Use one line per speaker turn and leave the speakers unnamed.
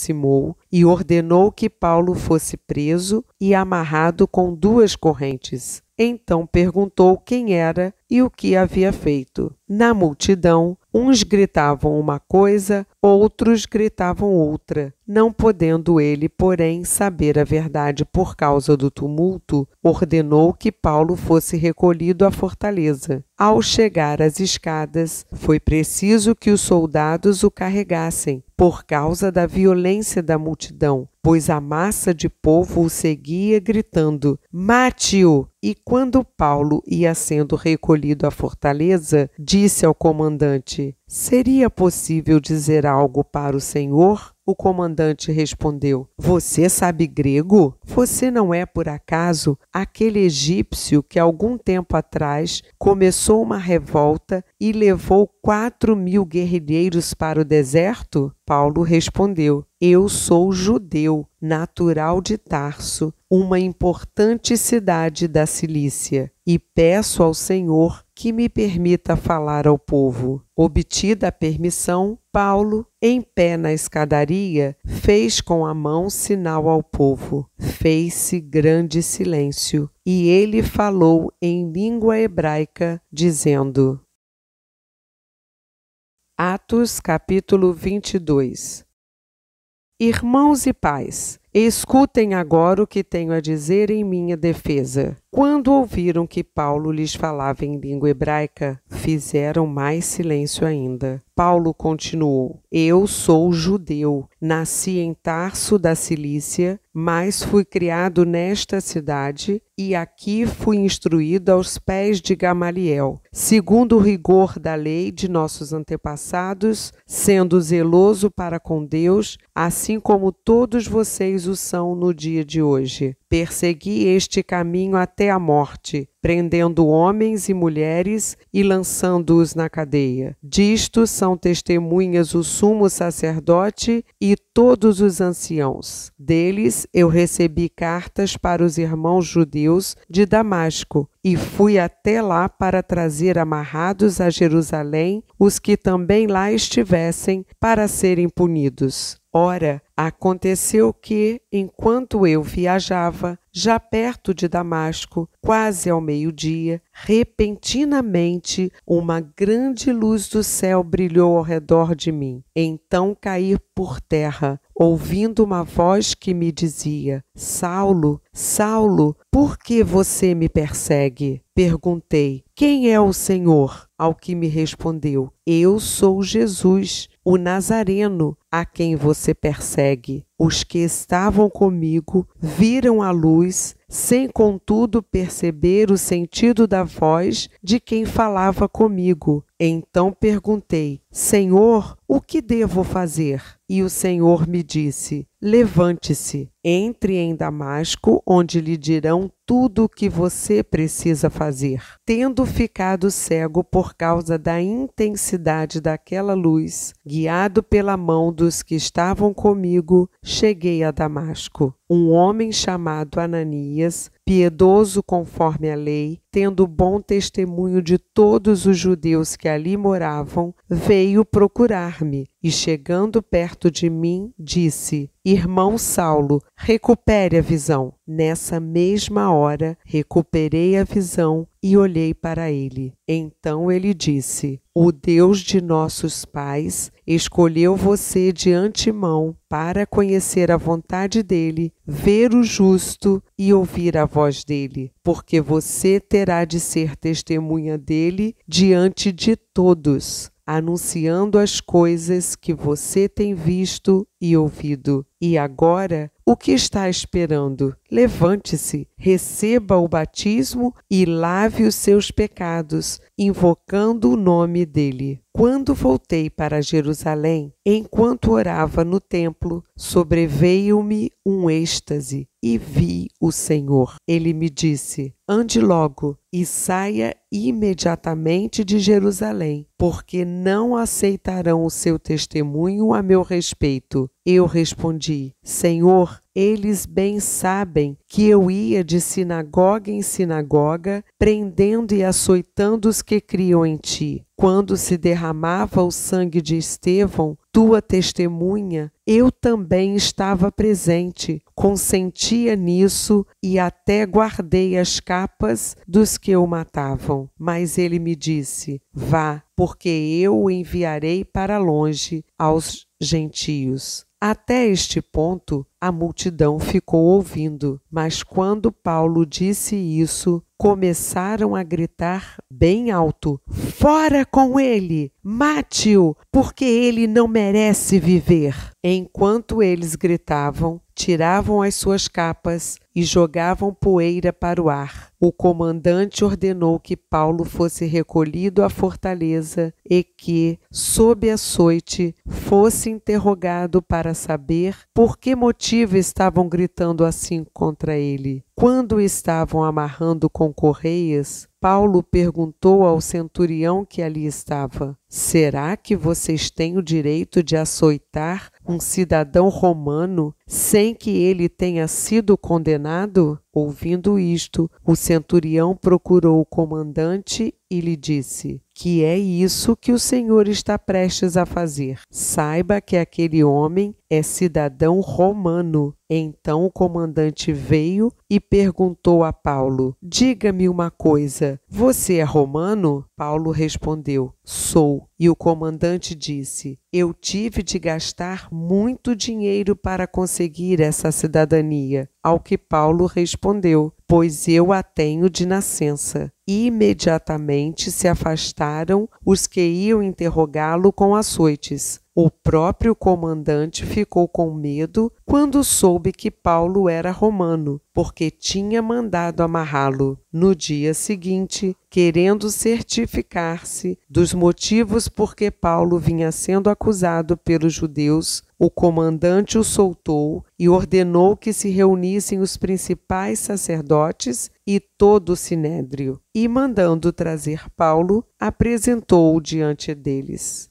aproximou e ordenou que Paulo fosse preso e amarrado com duas correntes. Então perguntou quem era e o que havia feito. Na multidão, uns gritavam uma coisa, outros gritavam outra. Não podendo ele, porém, saber a verdade por causa do tumulto, ordenou que Paulo fosse recolhido à fortaleza. Ao chegar às escadas, foi preciso que os soldados o carregassem, por causa da violência da multidão, pois a massa de povo o seguia gritando: Mate-o! E quando Paulo ia sendo recolhido à fortaleza, disse ao comandante: Seria possível dizer algo para o Senhor? O comandante respondeu: Você sabe grego? Você não é, por acaso, aquele egípcio que algum tempo atrás começou uma revolta e levou quatro mil guerrilheiros para o deserto? Paulo respondeu: Eu sou judeu, natural de Tarso, uma importante cidade da Cilícia, e peço ao Senhor que me permita falar ao povo. Obtida a permissão, Paulo, em pé na escadaria, fez com a mão sinal ao povo. Fez-se grande silêncio, e ele falou em língua hebraica, dizendo: Atos capítulo 22 Irmãos e pais, escutem agora o que tenho a dizer em minha defesa. Quando ouviram que Paulo lhes falava em língua hebraica, fizeram mais silêncio ainda. Paulo continuou: Eu sou judeu, nasci em Tarso da Cilícia, mas fui criado nesta cidade e aqui fui instruído aos pés de Gamaliel, segundo o rigor da lei de nossos antepassados, sendo zeloso para com Deus, assim como todos vocês o são no dia de hoje. Persegui este caminho até a morte, prendendo homens e mulheres e lançando-os na cadeia. Disto são testemunhas o sumo sacerdote e todos os anciãos. Deles eu recebi cartas para os irmãos judeus de Damasco e fui até lá para trazer amarrados a Jerusalém os que também lá estivessem para serem punidos. Ora, aconteceu que, enquanto eu viajava, já perto de Damasco, quase ao meio-dia, repentinamente uma grande luz do céu brilhou ao redor de mim. Então caí por terra, ouvindo uma voz que me dizia: Saulo, Saulo, por que você me persegue? Perguntei: Quem é o Senhor? Ao que me respondeu: Eu sou Jesus o Nazareno, a quem você persegue. Os que estavam comigo viram a luz, sem contudo perceber o sentido da voz de quem falava comigo. Então perguntei: Senhor, o que devo fazer? E o Senhor me disse: Levante-se, entre em Damasco, onde lhe dirão tudo o que você precisa fazer. Tendo ficado cego por causa da intensidade daquela luz, guiado pela mão dos que estavam comigo, cheguei a Damasco. Um homem chamado Ananias piedoso conforme a lei, tendo bom testemunho de todos os judeus que ali moravam, veio procurar-me. E chegando perto de mim, disse: Irmão Saulo, recupere a visão. Nessa mesma hora, recuperei a visão e olhei para ele. Então ele disse: O Deus de nossos pais escolheu você de antemão para conhecer a vontade dele, ver o justo e ouvir a voz dele, porque você terá de ser testemunha dele diante de todos anunciando as coisas que você tem visto e ouvido. E agora, o que está esperando? Levante-se, receba o batismo e lave os seus pecados, invocando o nome dele. Quando voltei para Jerusalém, enquanto orava no templo, sobreveio-me um êxtase e vi o Senhor. Ele me disse: Ande logo e saia imediatamente de Jerusalém, porque não aceitarão o seu testemunho a meu respeito eu respondi: Senhor, eles bem sabem que eu ia de sinagoga em sinagoga, prendendo e açoitando os que criam em ti. Quando se derramava o sangue de Estevão, tua testemunha, eu também estava presente, consentia nisso e até guardei as capas dos que o matavam. Mas ele me disse: Vá, porque eu o enviarei para longe aos gentios. Até este ponto, a multidão ficou ouvindo, mas quando Paulo disse isso, começaram a gritar bem alto: Fora com ele! Mate-o, porque ele não merece viver! Enquanto eles gritavam, tiravam as suas capas e jogavam poeira para o ar. O comandante ordenou que Paulo fosse recolhido à fortaleza e que, sob açoite, fosse interrogado para saber por que motivo estavam gritando assim contra ele quando estavam amarrando com correias Paulo perguntou ao centurião que ali estava: Será que vocês têm o direito de açoitar um cidadão romano sem que ele tenha sido condenado? Ouvindo isto, o centurião procurou o comandante e lhe disse: Que é isso que o senhor está prestes a fazer? Saiba que aquele homem é cidadão romano. Então o comandante veio e perguntou a Paulo: Diga-me uma coisa você é romano? Paulo respondeu: Sou. E o comandante disse: Eu tive de gastar muito dinheiro para conseguir essa cidadania. Ao que Paulo respondeu: Pois eu a tenho de nascença. E imediatamente se afastaram os que iam interrogá-lo com açoites. O próprio comandante ficou com medo quando soube que Paulo era romano, porque tinha mandado amarrá-lo. No dia seguinte, querendo certificar-se dos motivos por que Paulo vinha sendo acusado pelos judeus, o comandante o soltou e ordenou que se reunissem os principais sacerdotes e todo o sinédrio, e mandando trazer Paulo, apresentou-o diante deles.